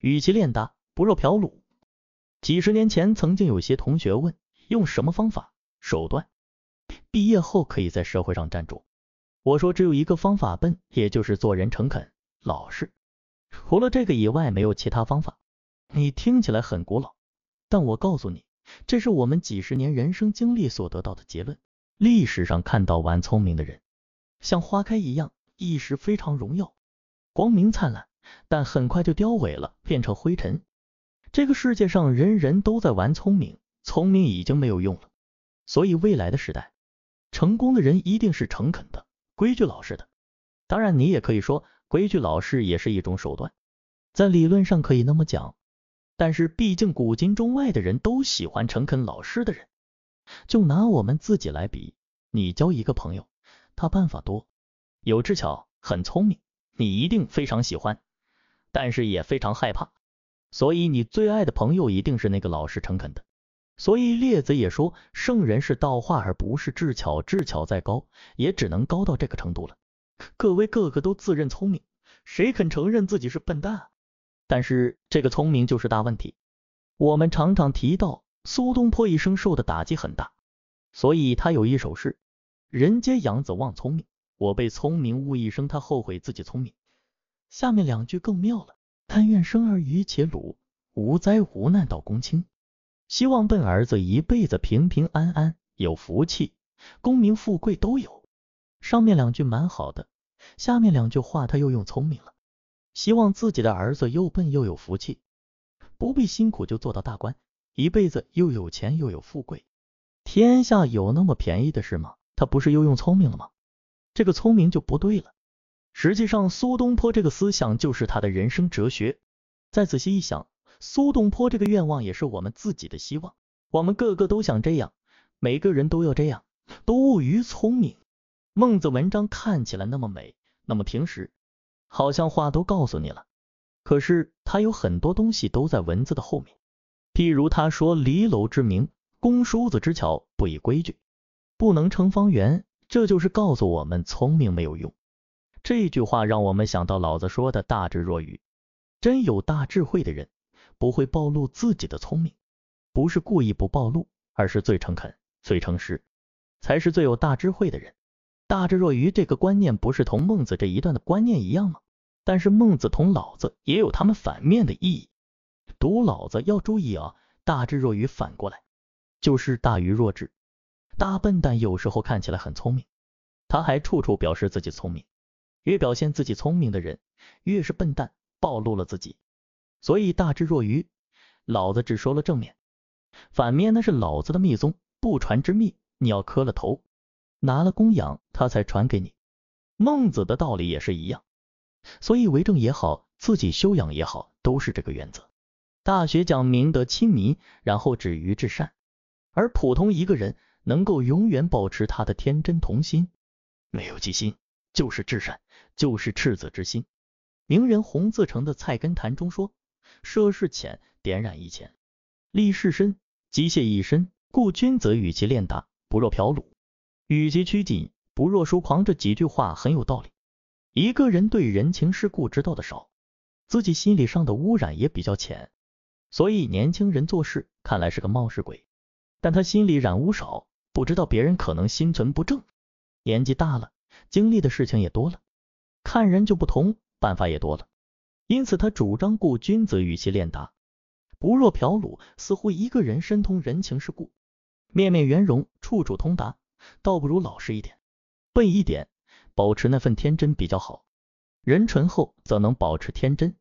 与其练达，不若朴鲁。几十年前，曾经有些同学问，用什么方法手段，毕业后可以在社会上站住？我说，只有一个方法笨，也就是做人诚恳、老实。除了这个以外，没有其他方法。你听起来很古老，但我告诉你，这是我们几十年人生经历所得到的结论。历史上看到玩聪明的人，像花开一样，一时非常荣耀、光明灿烂。但很快就凋萎了，变成灰尘。这个世界上人人都在玩聪明，聪明已经没有用了。所以未来的时代，成功的人一定是诚恳的、规矩老实的。当然，你也可以说规矩老实也是一种手段，在理论上可以那么讲。但是毕竟古今中外的人都喜欢诚恳老实的人。就拿我们自己来比，你交一个朋友，他办法多、有智巧、很聪明，你一定非常喜欢。但是也非常害怕，所以你最爱的朋友一定是那个老实诚恳的。所以列子也说，圣人是道化，而不是智巧，智巧再高，也只能高到这个程度了。各位个个都自认聪明，谁肯承认自己是笨蛋啊？但是这个聪明就是大问题。我们常常提到苏东坡一生受的打击很大，所以他有一首诗：人皆养子望聪明，我被聪明误一生，他后悔自己聪明。下面两句更妙了，但愿生儿于且鲁，无灾无难到公卿。希望笨儿子一辈子平平安安，有福气，功名富贵都有。上面两句蛮好的，下面两句话他又用聪明了，希望自己的儿子又笨又有福气，不必辛苦就做到大官，一辈子又有钱又有富贵。天下有那么便宜的事吗？他不是又用聪明了吗？这个聪明就不对了。实际上，苏东坡这个思想就是他的人生哲学。再仔细一想，苏东坡这个愿望也是我们自己的希望，我们个个都想这样，每个人都要这样，都务于聪明。孟子文章看起来那么美，那么平实，好像话都告诉你了，可是他有很多东西都在文字的后面。譬如他说“离楼之名，公叔子之巧，不以规矩，不能成方圆”，这就是告诉我们，聪明没有用。这句话让我们想到老子说的大智若愚，真有大智慧的人不会暴露自己的聪明，不是故意不暴露，而是最诚恳、最诚实，才是最有大智慧的人。大智若愚这个观念不是同孟子这一段的观念一样吗？但是孟子同老子也有他们反面的意义，读老子要注意啊，大智若愚反过来就是大愚若智，大笨蛋有时候看起来很聪明，他还处处表示自己聪明。越表现自己聪明的人，越是笨蛋，暴露了自己。所以大智若愚，老子只说了正面，反面那是老子的密宗，不传之秘，你要磕了头，拿了供养，他才传给你。孟子的道理也是一样，所以为政也好，自己修养也好，都是这个原则。大学讲明德亲民，然后止于至善。而普通一个人能够永远保持他的天真童心，没有私心，就是至善。就是赤子之心。名人洪自成的《菜根谭》中说：“涉世浅，点染亦浅；立世深，积械亦深。故君子与其练达，不若朴鲁；与其趋谨，不若疏狂。”这几句话很有道理。一个人对人情世故知道的少，自己心理上的污染也比较浅，所以年轻人做事看来是个冒失鬼，但他心里染污少，不知道别人可能心存不正。年纪大了，经历的事情也多了。看人就不同，办法也多了，因此他主张故君子与其练达，不若朴鲁。似乎一个人深通人情世故，面面圆融，处处通达，倒不如老实一点，笨一点，保持那份天真比较好。人淳厚则能保持天真。